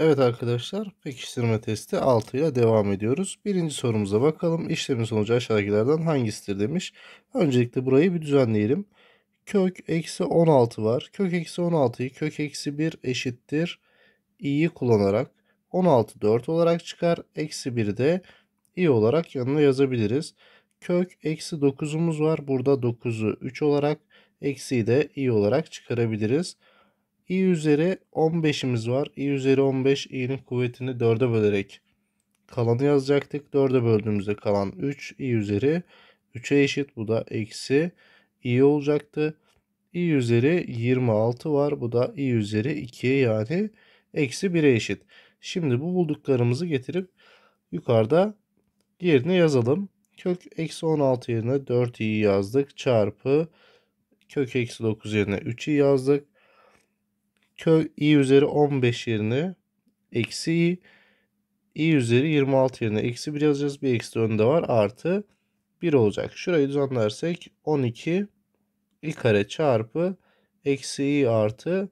Evet arkadaşlar pekiştirme testi 6 ile devam ediyoruz. Birinci sorumuza bakalım. İşlemin sonucu aşağıdakilerden hangisidir demiş. Öncelikle burayı bir düzenleyelim. Kök eksi 16 var. Kök eksi 16'yı kök eksi 1 eşittir. i'yi kullanarak 16 4 olarak çıkar. Eksi 1'i de i olarak yanına yazabiliriz. Kök eksi 9'umuz var. Burada 9'u 3 olarak eksi de i olarak çıkarabiliriz i üzeri 15'imiz var. i üzeri 15 i'nin kuvvetini 4'e bölerek kalanı yazacaktık. 4'e böldüğümüzde kalan 3 i üzeri 3'e eşit. Bu da eksi i olacaktı. i üzeri 26 var. Bu da i üzeri 2 yani eksi 1'e eşit. Şimdi bu bulduklarımızı getirip yukarıda yerine yazalım. Kök eksi 16 yerine 4i yazdık. Çarpı kök eksi 9 yerine 3i yazdık kök i üzeri 15 yerine eksi i i üzeri 26 yerine eksi 1 yazacağız. Bir eksi önde var. Artı 1 olacak. Şurayı düzenlersek 12 i kare çarpı eksi i artı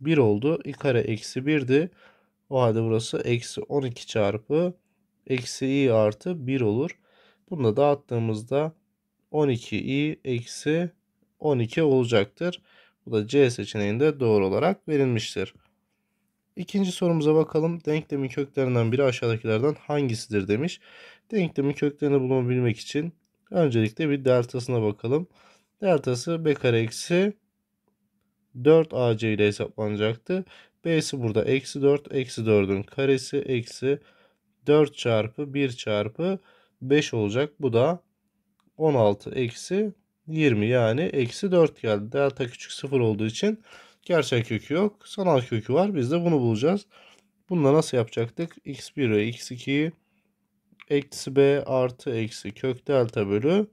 1 oldu. i kare eksi 1'di. O halde burası eksi 12 çarpı eksi i artı 1 olur. Bunu da dağıttığımızda 12i eksi 12 olacaktır. Bu da C seçeneğinde doğru olarak verilmiştir. İkinci sorumuza bakalım. Denklemin köklerinden biri aşağıdakilerden hangisidir demiş. Denklemin köklerini bulabilmek için öncelikle bir deltasına bakalım. Deltası b kare eksi 4ac ile hesaplanacaktı. b'si burada eksi 4, eksi 4'ün karesi eksi 4 çarpı 1 çarpı 5 olacak. Bu da 16 eksi 20 yani eksi 4 geldi. Delta küçük 0 olduğu için gerçek kökü yok. Sanal kökü var. Biz de bunu bulacağız. Bunu nasıl yapacaktık? x1 ve x2'yi eksi b artı eksi kök delta bölü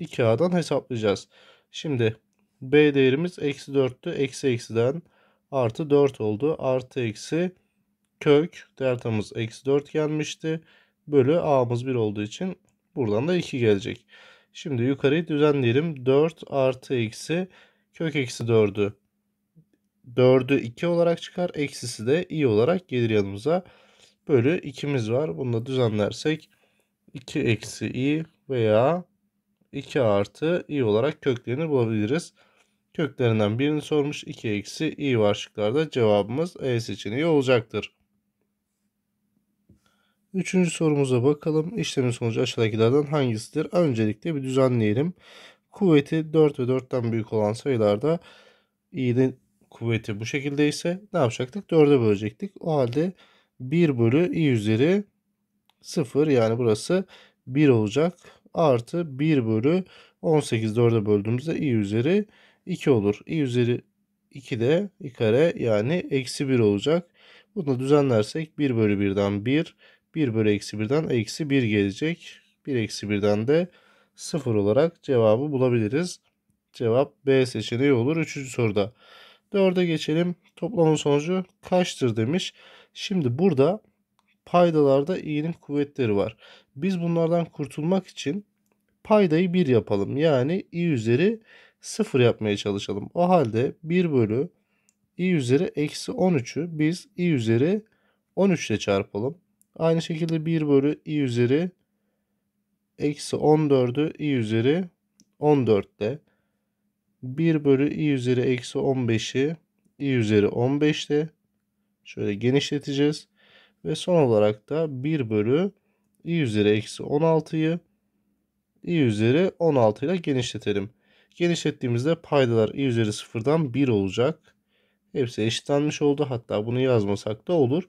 2a'dan hesaplayacağız. Şimdi b değerimiz eksi 4'tü. Eksi eksiden artı 4 oldu. Artı eksi kök deltamız eksi 4 gelmişti. Bölü a'mız 1 olduğu için buradan da 2 gelecek. Şimdi yukarıyı düzenleyelim. 4 artı eksi kök eksi 4'ü 4'ü 2 olarak çıkar. Eksisi de i olarak gelir yanımıza. Bölü 2'miz var. Bunu da düzenlersek 2 eksi i veya 2 artı i olarak köklerini bulabiliriz. Köklerinden birini sormuş. 2 eksi i var şıklarda cevabımız E seçeneği olacaktır. Üçüncü sorumuza bakalım. İşlemin sonucu aşağıdakilerden hangisidir? Öncelikle bir düzenleyelim. Kuvveti 4 ve 4'ten büyük olan sayılarda i'nin kuvveti bu şekilde ise ne yapacaktık? 4'e bölecektik. O halde 1 bölü i üzeri 0 yani burası 1 olacak. Artı 1 bölü 18 4'e böldüğümüzde i üzeri 2 olur. i üzeri 2 de i kare yani eksi 1 olacak. Bunu düzenlersek 1 bölü 1'den 1 1 bölü eksi 1'den eksi 1 gelecek. 1 eksi 1'den de 0 olarak cevabı bulabiliriz. Cevap B seçeneği olur 3. soruda. 4'e geçelim. Toplamın sonucu kaçtır demiş. Şimdi burada paydalarda i'nin kuvvetleri var. Biz bunlardan kurtulmak için paydayı 1 yapalım. Yani i üzeri 0 yapmaya çalışalım. O halde 1 bölü i üzeri eksi 13'ü biz i üzeri 13 ile çarpalım. Aynı şekilde 1 bölü i üzeri eksi 14'ü i üzeri 14 de 1 bölü i üzeri eksi 15'i i üzeri 15 de şöyle genişleteceğiz. Ve son olarak da 1 bölü i üzeri eksi 16'yı i üzeri 16 ile genişletelim. Genişlettiğimizde paydalar i üzeri 0'dan 1 olacak. Hepsi eşitlenmiş oldu. Hatta bunu yazmasak da olur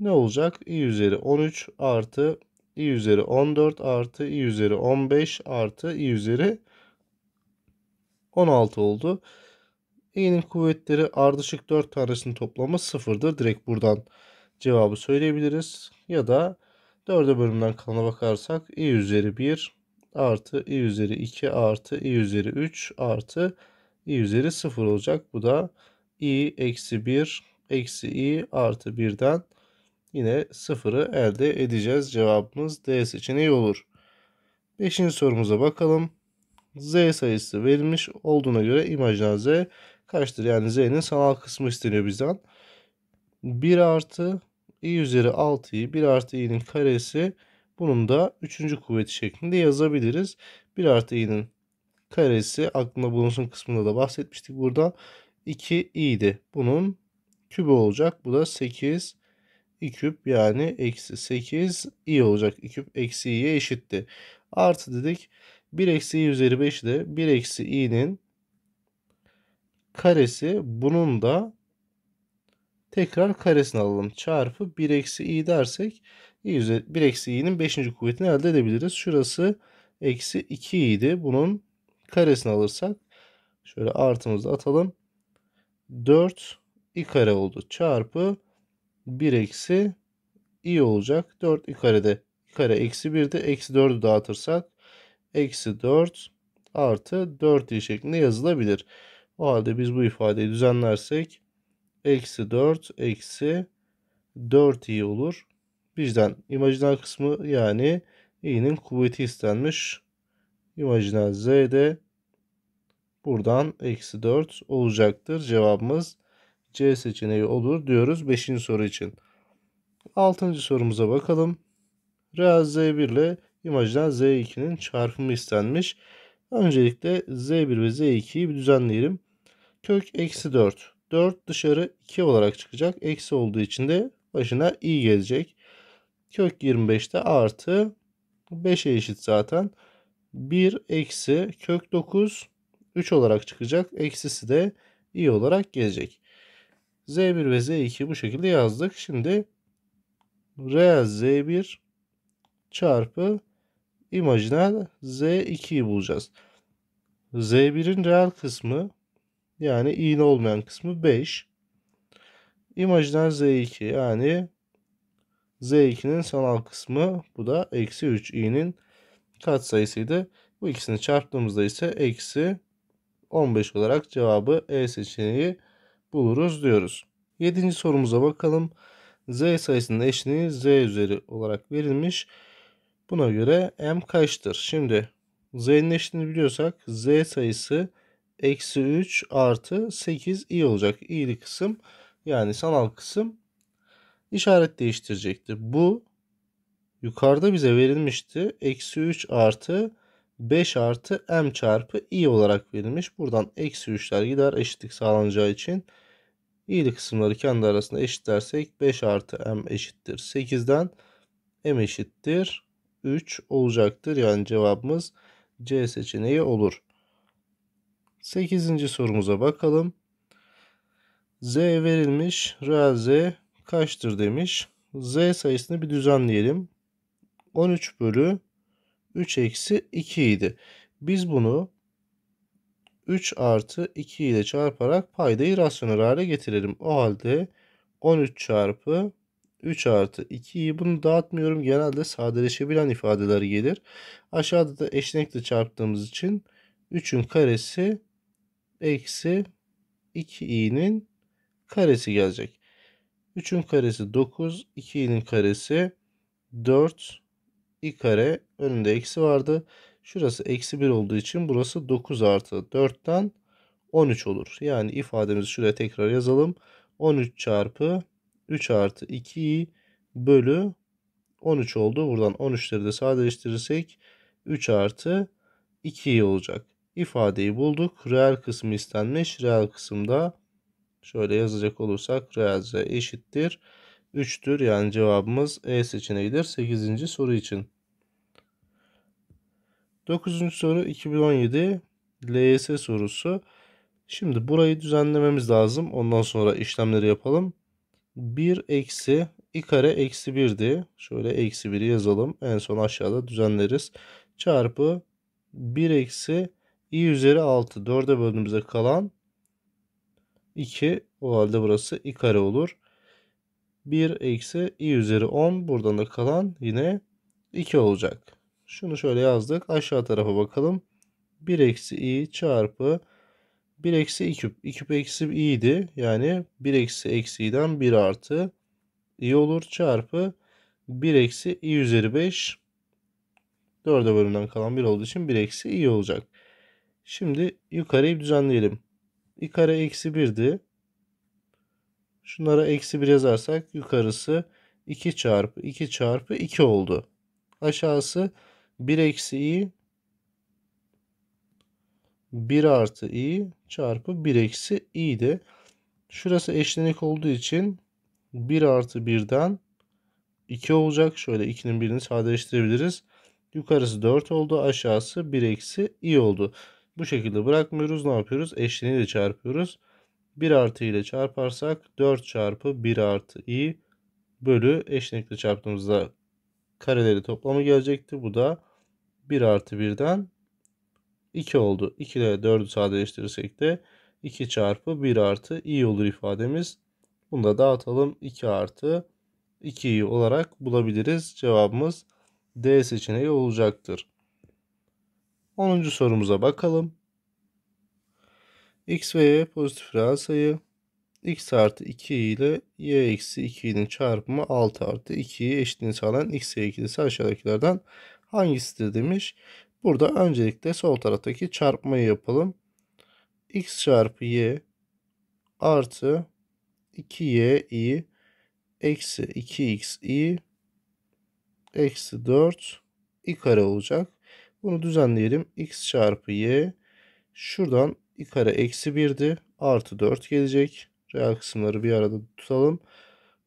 ne olacak? i üzeri 13 artı i üzeri 14 artı i üzeri 15 artı i üzeri 16 oldu. i'nin kuvvetleri ardışık 4 tanesinin toplamı 0'dır. Direkt buradan cevabı söyleyebiliriz. Ya da 4'e bölümden kalana bakarsak i üzeri 1 artı i üzeri 2 artı i üzeri 3 artı i üzeri 0 olacak. Bu da i eksi 1 eksi i artı 1'den Yine sıfırı elde edeceğiz. Cevabımız D seçeneği olur. Beşinci sorumuza bakalım. Z sayısı verilmiş olduğuna göre imajdan Z kaçtır? Yani Z'nin sanal kısmı isteniyor bizden. 1 artı i üzeri 6'yı 1 artı i'nin karesi bunun da 3. kuvveti şeklinde yazabiliriz. 1 artı i'nin karesi aklında bulunsun kısmında da bahsetmiştik burada. 2 i'di. Bunun kübü olacak. Bu da 8 i küp yani eksi 8 i olacak. i küp eksi i'ye eşitti. Artı dedik 1 eksi i üzeri 5 de 1 eksi i'nin karesi bunun da tekrar karesini alalım. Çarpı 1 eksi i dersek i üzeri, 1 eksi i'nin 5. kuvvetini elde edebiliriz. Şurası eksi 2 idi. Bunun karesini alırsak şöyle artımızı atalım. 4 i kare oldu. Çarpı 1 eksi i olacak. 4 i karede i kare eksi 1 de eksi 4'ü dağıtırsak eksi 4 artı 4 i şeklinde yazılabilir. O halde biz bu ifadeyi düzenlersek eksi 4 eksi 4 i olur. Bizden imajiner kısmı yani i'nin kuvveti istenmiş. İmajiner z de buradan eksi 4 olacaktır. Cevabımız C seçeneği olur diyoruz 5. soru için. 6. sorumuza bakalım. Real Z1 ile imajdan Z2'nin çarpımı istenmiş. Öncelikle Z1 ve Z2'yi bir düzenleyelim. Kök eksi 4. 4 dışarı 2 olarak çıkacak. Eksi olduğu için de başına i gelecek. Kök 25'te artı 5'e eşit zaten. 1 eksi kök 9 3 olarak çıkacak. Eksisi de i olarak gelecek. Z1 ve Z2 bu şekilde yazdık. Şimdi reel Z1 çarpı imajiner Z2'yi bulacağız. Z1'in reel kısmı yani iğne olmayan kısmı 5. İmajiner Z2 yani Z2'nin sanal kısmı bu da eksi 3 i'nin sayısıydı. Bu ikisini çarptığımızda ise eksi 15 olarak cevabı E seçeneği buluruz diyoruz. 7. sorumuza bakalım. Z sayısının eşliği Z üzeri olarak verilmiş. Buna göre M kaçtır? Şimdi Z'nin eşliğini biliyorsak Z sayısı eksi 3 artı 8 i olacak. İ'li kısım yani sanal kısım işaret değiştirecekti. Bu yukarıda bize verilmişti. Eksi 3 artı 5 artı m çarpı i olarak verilmiş. Buradan eksi 3'ler gider eşitlik sağlanacağı için. İyili kısımları kendi arasında eşitlersek 5 artı m eşittir 8'den m eşittir 3 olacaktır. Yani cevabımız C seçeneği olur. 8. sorumuza bakalım. Z verilmiş. Reel Z kaçtır demiş. Z sayısını bir düzenleyelim. 13 bölü 3 eksi 2 idi. Biz bunu 3 artı 2 ile çarparak paydayı rasyonel hale getirelim. O halde 13 çarpı 3 artı 2'yi bunu dağıtmıyorum. Genelde sadeleşebilen ifadeler gelir. Aşağıda da eşlenikle çarptığımız için 3'ün karesi eksi 2i'nin karesi gelecek. 3'ün karesi 9, 2i'nin karesi 4, i kare önünde eksi vardı. Şurası eksi 1 olduğu için burası 9 artı 4'ten 13 olur. Yani ifademizi şuraya tekrar yazalım. 13 çarpı 3 artı 2 bölü 13 oldu. Buradan 13'leri de sadeleştirirsek 3 artı 2 olacak. İfadeyi bulduk. Reel kısmı istenmiş. Reel kısımda şöyle yazacak olursak reel z eşittir. 3'tür. Yani cevabımız E seçeneğidir. 8. soru için. 9. soru 2017 LYS sorusu. Şimdi burayı düzenlememiz lazım. Ondan sonra işlemleri yapalım. 1 eksi i kare eksi 1'di. Şöyle eksi 1'i yazalım. En son aşağıda düzenleriz. Çarpı 1 eksi i üzeri 6. 4'e böldüğümüzde kalan 2. O halde burası i kare olur. 1 eksi i üzeri 10. Buradan da kalan yine 2 olacak. Şunu şöyle yazdık. Aşağı tarafa bakalım. 1 eksi i çarpı 1 eksi i küp. i küp eksi i idi. Yani 1 eksi eksi i'den 1 artı i olur çarpı 1 eksi i üzeri 5. 4'e bölümden kalan 1 olduğu için 1 eksi i olacak. Şimdi yukarıyı düzenleyelim. i kare eksi 1'di. Şunlara eksi 1 yazarsak yukarısı 2 çarpı 2 çarpı 2 oldu. Aşağısı 1 eksi i 1 artı i çarpı 1 eksi i'di. Şurası eşlenik olduğu için 1 artı 1'den 2 olacak. Şöyle 2'nin birini sadeleştirebiliriz. Yukarısı 4 oldu. Aşağısı 1 eksi i oldu. Bu şekilde bırakmıyoruz. Ne yapıyoruz? Eşleniği de çarpıyoruz. 1 artı ile çarparsak 4 çarpı 1 artı i bölü eşlenikle çarptığımızda kareleri toplamı gelecekti. Bu da 1 artı 1'den 2 oldu. 2 ile 4'ü sadeleştirirsek de 2 çarpı 1 artı i olur ifademiz. Bunu da dağıtalım 2 artı 2i olarak bulabiliriz. Cevabımız D seçeneği olacaktır. 10. sorumuza bakalım. X ve Y pozitif reel sayı x artı 2 ile y eksi 2'nin çarpımı 6 artı 2'yi eşitliğini sağlayan x eklisi aşağıdakilerden hangisidir demiş. Burada öncelikle sol taraftaki çarpmayı yapalım. x çarpı y artı 2y i eksi 2x i eksi 4 i kare olacak. Bunu düzenleyelim. x çarpı y şuradan i kare eksi 1'di. Artı 4 gelecek reel kısımları bir arada tutalım.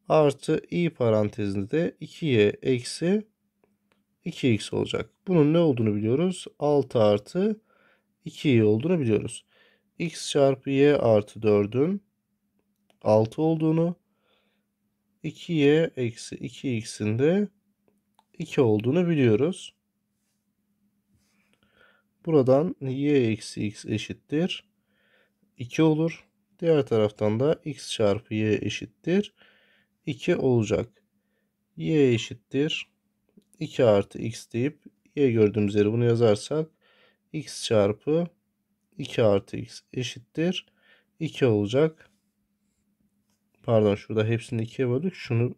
Artı i parantezinde de 2y eksi 2x olacak. Bunun ne olduğunu biliyoruz. 6 artı 2y olduğunu biliyoruz. x çarpı y artı 4'ün 6 olduğunu 2y eksi 2x'in de 2 olduğunu biliyoruz. Buradan y eksi x eşittir 2 olur. Diğer taraftan da x çarpı y eşittir 2 olacak. y eşittir 2 artı x deyip y gördüğümüz yere bunu yazarsak x çarpı 2 artı x eşittir 2 olacak. Pardon şurada hepsini 2'ye böldük. Şunu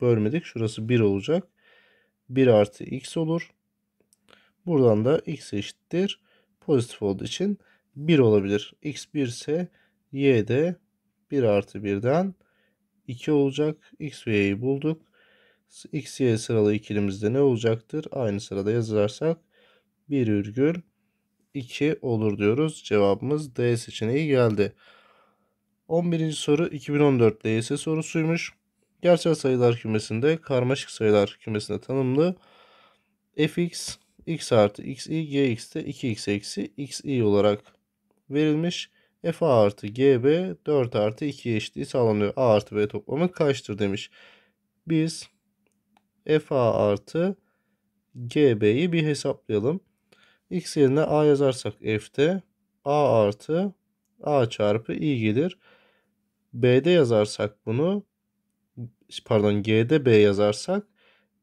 bölmedik. Şurası 1 olacak. 1 artı x olur. Buradan da x eşittir. Pozitif olduğu için 1 olabilir. x 1 ise y de 1 artı 1'den 2 olacak. X ve y'yi bulduk. X, y sıralı ikilimizde ne olacaktır? Aynı sırada yazarsak 1 virgül 2 olur diyoruz. Cevabımız D seçeneği geldi. 11. soru 2014 LYS sorusuymuş. Gerçel sayılar kümesinde karmaşık sayılar kümesinde tanımlı fx, x artı xi, gx'te 2x eksi xi olarak verilmiş f a artı gb 4 artı 2'ye eşitliği sağlanıyor. a artı b toplamı kaçtır demiş. Biz f a artı gb'yi bir hesaplayalım. x yerine a yazarsak f'te a artı a çarpı i gelir. b'de yazarsak bunu pardon g'de b yazarsak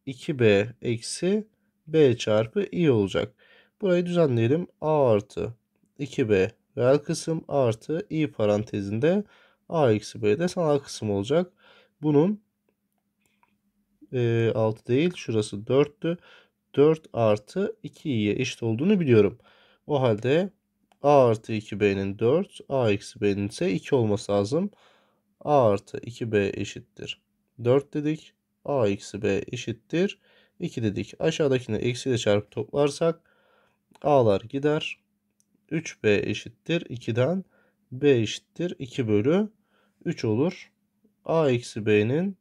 2b eksi b çarpı i olacak. Burayı düzenleyelim. a artı 2b reel kısım artı i parantezinde a eksi b de sanal kısım olacak. Bunun e, 6 değil şurası 4'tü. 4 artı 2i'ye eşit olduğunu biliyorum. O halde a artı 2b'nin 4 a eksi b'nin ise 2 olması lazım. a artı 2b eşittir. 4 dedik. a eksi b eşittir. 2 dedik. Aşağıdakini eksiyle çarpıp toplarsak a'lar gider. 3b eşittir 2'den b eşittir 2 bölü 3 olur. a eksi b'nin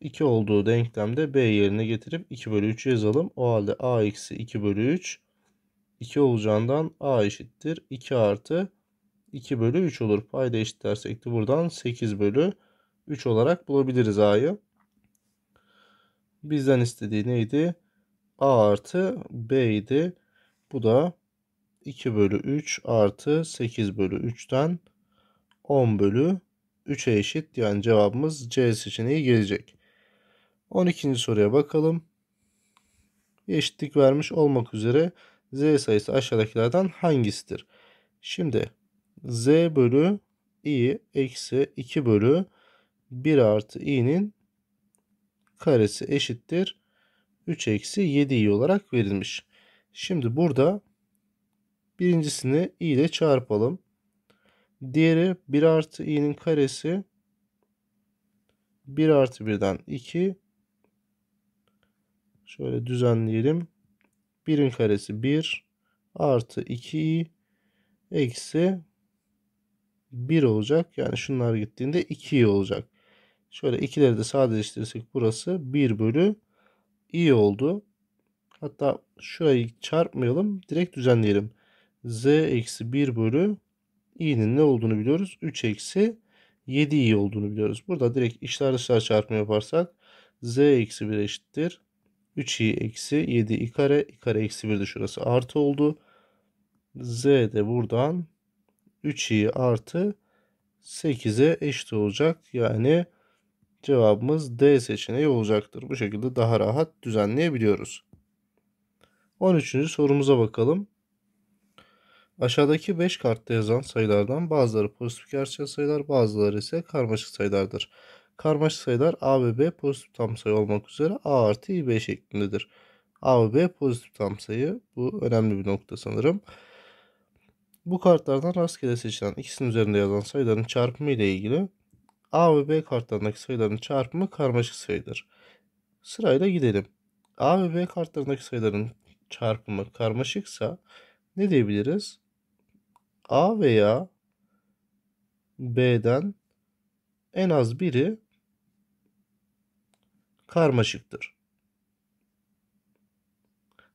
2 olduğu denklemde b yerine getirip 2 bölü 3 yazalım. O halde a eksi 2 bölü 3 2 olacağından a eşittir 2 artı 2 bölü 3 olur. Payda eşitlersek de buradan 8 bölü 3 olarak bulabiliriz a'yı. Bizden istediği neydi? a artı b idi. Bu da 2 bölü 3 artı 8 bölü 3'ten 10 bölü 3'e eşit. Yani cevabımız C seçeneği gelecek. 12. soruya bakalım. eşitlik vermiş olmak üzere z sayısı aşağıdakilerden hangisidir? Şimdi z bölü i eksi 2 bölü 1 artı i'nin karesi eşittir. 3 eksi 7 i olarak verilmiş. Şimdi burada Birincisini i ile çarpalım. Diğeri 1 artı i'nin karesi 1 artı 1'den 2 şöyle düzenleyelim. 1'in karesi 1 artı 2i eksi 1 olacak. Yani şunlar gittiğinde 2i olacak. Şöyle ikileri de sadeleştirirsek burası 1 bölü i oldu. Hatta şurayı çarpmayalım. Direkt düzenleyelim z eksi 1 bölü i'nin ne olduğunu biliyoruz. 3 eksi 7 i olduğunu biliyoruz. Burada direkt işler dışlar çarpma yaparsak z eksi 1 eşittir. 3 i eksi 7 i kare. i kare eksi 1 de şurası artı oldu. z de buradan 3 i artı 8'e eşit olacak. Yani cevabımız D seçeneği olacaktır. Bu şekilde daha rahat düzenleyebiliyoruz. 13. sorumuza bakalım. Aşağıdaki 5 kartta yazan sayılardan bazıları pozitif gerçel sayılar bazıları ise karmaşık sayılardır. Karmaşık sayılar A ve B pozitif tam sayı olmak üzere A artı İB şeklindedir. A ve B pozitif tam sayı bu önemli bir nokta sanırım. Bu kartlardan rastgele seçilen ikisinin üzerinde yazan sayıların çarpımı ile ilgili A ve B kartlarındaki sayıların çarpımı karmaşık sayıdır. Sırayla gidelim. A ve B kartlarındaki sayıların çarpımı karmaşıksa ne diyebiliriz? A veya B'den en az biri karmaşıktır.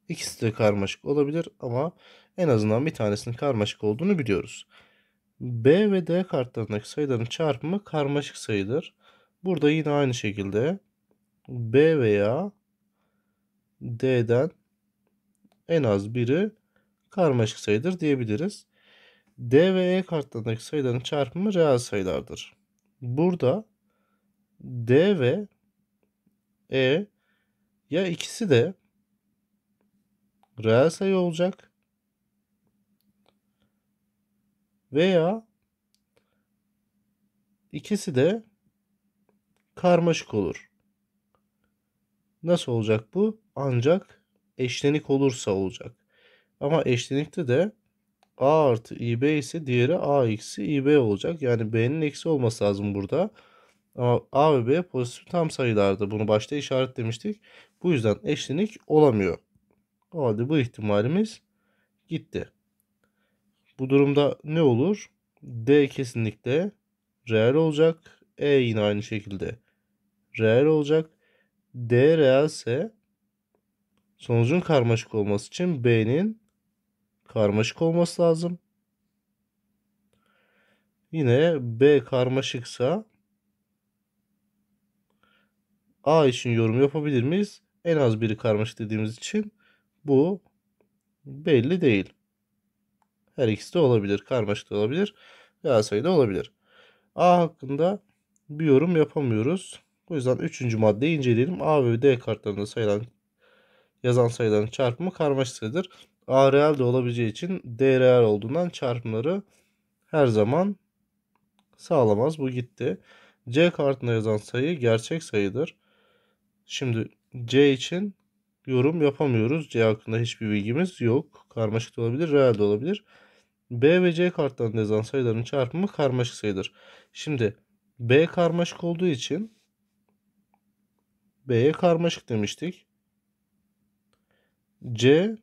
İkisi de karmaşık olabilir ama en azından bir tanesinin karmaşık olduğunu biliyoruz. B ve D kartlarındaki sayıların çarpımı karmaşık sayıdır. Burada yine aynı şekilde B veya D'den en az biri karmaşık sayıdır diyebiliriz. D ve E kartlarındaki sayıların çarpımı reel sayılardır. Burada D ve E ya ikisi de reel sayı olacak veya ikisi de karmaşık olur. Nasıl olacak bu? Ancak eşlenik olursa olacak. Ama eşlenikte de A artı IB ise diğeri A eksi IB olacak. Yani B'nin eksi olması lazım burada. Ama A ve B pozitif tam sayılardı. Bunu başta işaretlemiştik. Bu yüzden eşlenik olamıyor. O halde bu ihtimalimiz gitti. Bu durumda ne olur? D kesinlikle reel olacak. E yine aynı şekilde reel olacak. D reelse sonucun karmaşık olması için B'nin karmaşık olması lazım. Yine B karmaşıksa A için yorum yapabilir miyiz? En az biri karmaşık dediğimiz için bu belli değil. Her ikisi de olabilir. Karmaşık da olabilir. veya sayıda olabilir. A hakkında bir yorum yapamıyoruz. O yüzden 3. maddeyi inceleyelim. A ve D kartlarında sayılan yazan sayıların çarpımı karmaşık sayıdır. A real de olabileceği için D reel olduğundan çarpımları her zaman sağlamaz. Bu gitti. C kartına yazan sayı gerçek sayıdır. Şimdi C için yorum yapamıyoruz. C hakkında hiçbir bilgimiz yok. Karmaşık da olabilir, real de olabilir. B ve C kartlarında yazan sayıların çarpımı karmaşık sayıdır. Şimdi B karmaşık olduğu için B'ye karmaşık demiştik. C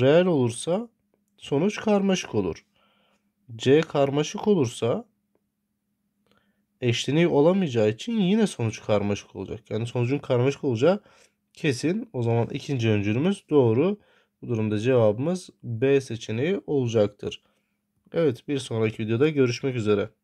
reel olursa sonuç karmaşık olur. C karmaşık olursa eşleniği olamayacağı için yine sonuç karmaşık olacak. Yani sonucun karmaşık olacağı kesin. O zaman ikinci öncülümüz doğru. Bu durumda cevabımız B seçeneği olacaktır. Evet bir sonraki videoda görüşmek üzere.